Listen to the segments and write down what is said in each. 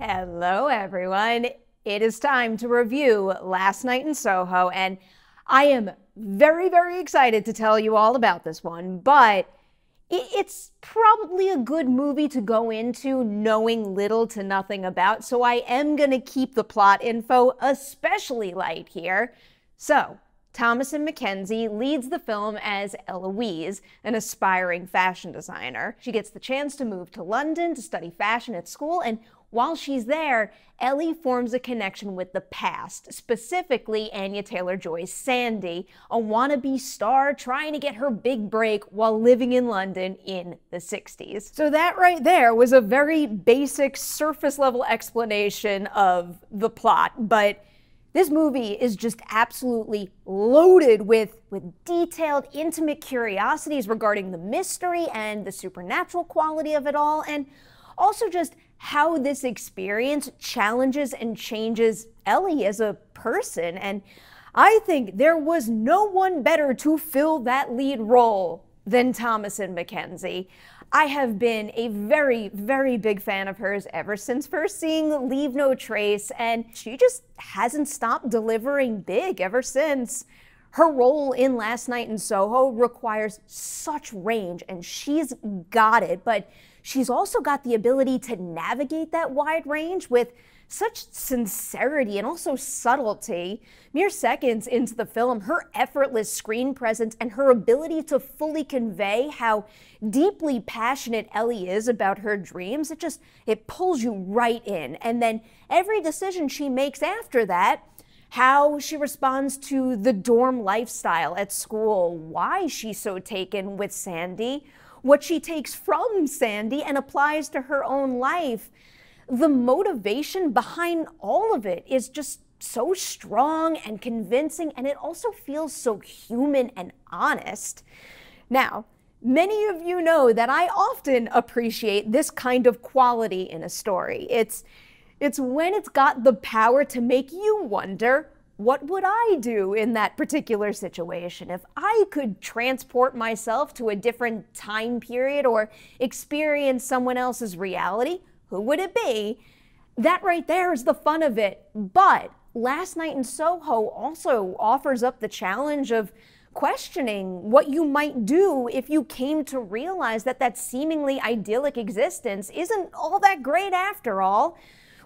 Hello, everyone. It is time to review Last Night in Soho, and I am very, very excited to tell you all about this one, but it's probably a good movie to go into knowing little to nothing about, so I am going to keep the plot info especially light here. So, Thomason McKenzie leads the film as Eloise, an aspiring fashion designer. She gets the chance to move to London to study fashion at school, and while she's there, Ellie forms a connection with the past, specifically Anya Taylor Joy's Sandy, a wannabe star trying to get her big break while living in London in the 60s. So, that right there was a very basic, surface level explanation of the plot, but this movie is just absolutely loaded with, with detailed, intimate curiosities regarding the mystery and the supernatural quality of it all, and also just how this experience challenges and changes Ellie as a person. And I think there was no one better to fill that lead role than and McKenzie. I have been a very, very big fan of hers ever since first seeing Leave No Trace, and she just hasn't stopped delivering big ever since. Her role in Last Night in Soho requires such range, and she's got it, but She's also got the ability to navigate that wide range with such sincerity and also subtlety. Mere seconds into the film, her effortless screen presence and her ability to fully convey how deeply passionate Ellie is about her dreams, it just it pulls you right in. And then every decision she makes after that, how she responds to the dorm lifestyle at school, why she's so taken with Sandy, what she takes from Sandy and applies to her own life. The motivation behind all of it is just so strong and convincing, and it also feels so human and honest. Now, Many of you know that I often appreciate this kind of quality in a story. It's, it's when it's got the power to make you wonder what would I do in that particular situation? If I could transport myself to a different time period or experience someone else's reality, who would it be? That right there is the fun of it. But Last Night in Soho also offers up the challenge of questioning what you might do if you came to realize that that seemingly idyllic existence isn't all that great after all.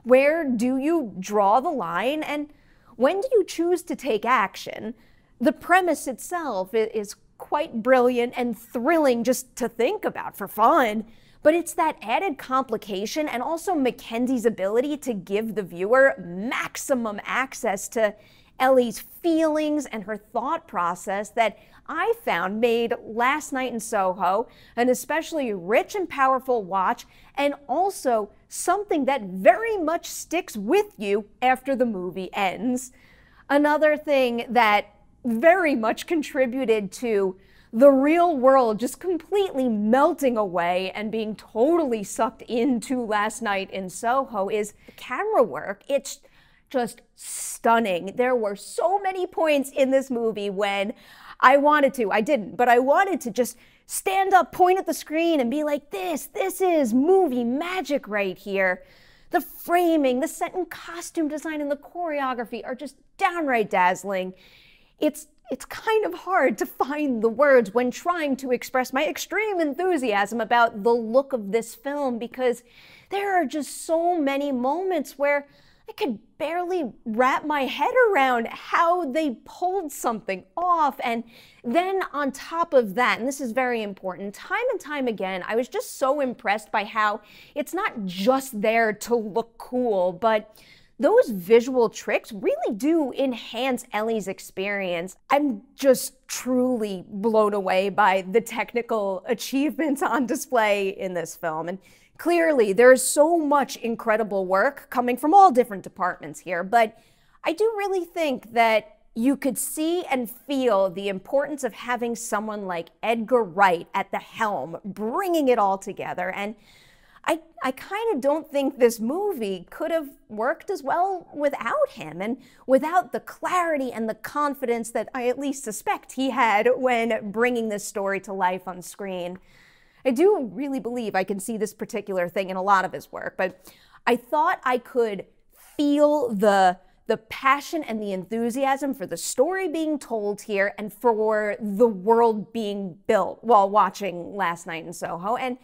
Where do you draw the line and when do you choose to take action? The premise itself is quite brilliant and thrilling just to think about for fun. But it's that added complication and also Mackenzie's ability to give the viewer maximum access to Ellie's feelings and her thought process that I found made Last Night in Soho an especially rich and powerful watch, and also something that very much sticks with you after the movie ends. Another thing that very much contributed to the real world just completely melting away and being totally sucked into last night in Soho is camera work. It's just stunning. There were so many points in this movie when I wanted to, I didn't, but I wanted to just stand up, point at the screen, and be like, this, this is movie magic right here. The framing, the set and costume design, and the choreography are just downright dazzling. It's it's kind of hard to find the words when trying to express my extreme enthusiasm about the look of this film because there are just so many moments where I could barely wrap my head around how they pulled something off. And then on top of that, and this is very important, time and time again, I was just so impressed by how it's not just there to look cool, but those visual tricks really do enhance Ellie's experience. I'm just truly blown away by the technical achievements on display in this film. And clearly, there is so much incredible work coming from all different departments here, but I do really think that you could see and feel the importance of having someone like Edgar Wright at the helm, bringing it all together. And I, I kind of don't think this movie could have worked as well without him and without the clarity and the confidence that I at least suspect he had when bringing this story to life on screen. I do really believe I can see this particular thing in a lot of his work, but I thought I could feel the the passion and the enthusiasm for the story being told here and for the world being built while watching Last Night in Soho. And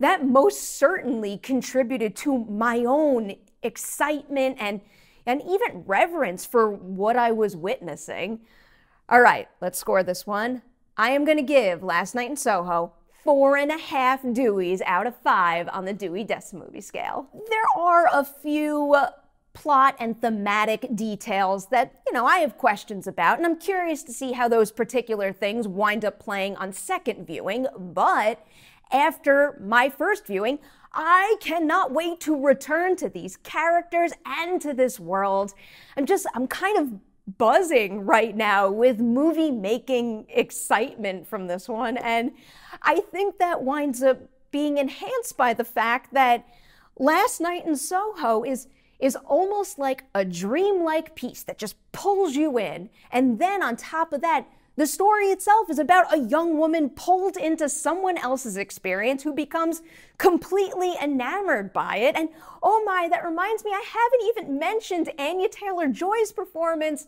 that most certainly contributed to my own excitement and, and even reverence for what I was witnessing. All right, let's score this one. I am going to give Last Night in Soho four and a half Deweys out of five on the Dewey Decimal Movie scale. There are a few plot and thematic details that, you know, I have questions about, and I'm curious to see how those particular things wind up playing on second viewing, but after my first viewing, I cannot wait to return to these characters and to this world. I'm just, I'm kind of buzzing right now with movie making excitement from this one. And I think that winds up being enhanced by the fact that Last Night in Soho is is almost like a dreamlike piece that just pulls you in. And then on top of that, the story itself is about a young woman pulled into someone else's experience who becomes completely enamored by it. And oh my, that reminds me, I haven't even mentioned Anya Taylor Joy's performance.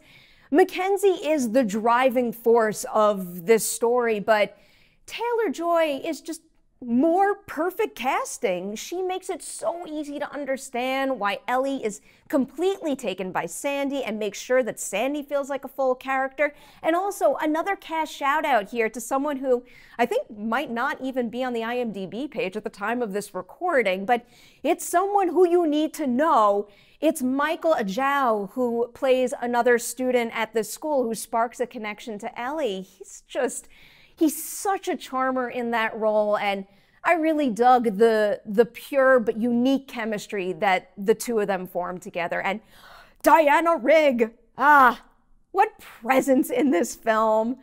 Mackenzie is the driving force of this story, but Taylor Joy is just more perfect casting. She makes it so easy to understand why Ellie is completely taken by Sandy and makes sure that Sandy feels like a full character. And also, another cast shout out here to someone who I think might not even be on the IMDb page at the time of this recording, but it's someone who you need to know. It's Michael Ajao, who plays another student at this school who sparks a connection to Ellie. He's just He's such a charmer in that role, and I really dug the the pure but unique chemistry that the two of them formed together. And Diana Rigg, ah, what presence in this film.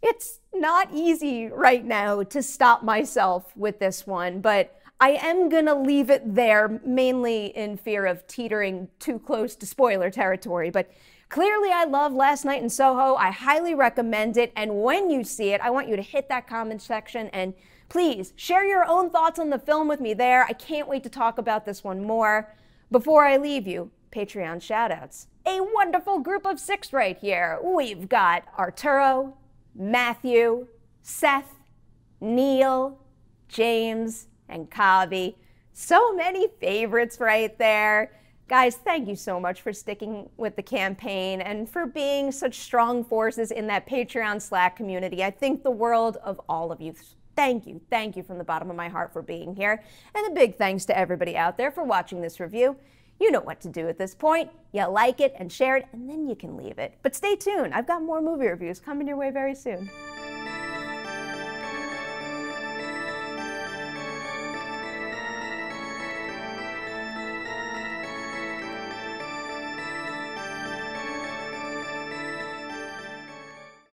It's not easy right now to stop myself with this one, but I am going to leave it there, mainly in fear of teetering too close to spoiler territory. But clearly, I love Last Night in Soho. I highly recommend it. And when you see it, I want you to hit that comment section and please share your own thoughts on the film with me there. I can't wait to talk about this one more. Before I leave you, Patreon shoutouts. A wonderful group of six right here. We've got Arturo, Matthew, Seth, Neil, James, and Kavi. So many favorites right there. Guys, thank you so much for sticking with the campaign and for being such strong forces in that Patreon Slack community. I think the world of all of you. Thank you, thank you from the bottom of my heart for being here. And a big thanks to everybody out there for watching this review. You know what to do at this point. You like it and share it, and then you can leave it. But stay tuned, I've got more movie reviews coming your way very soon.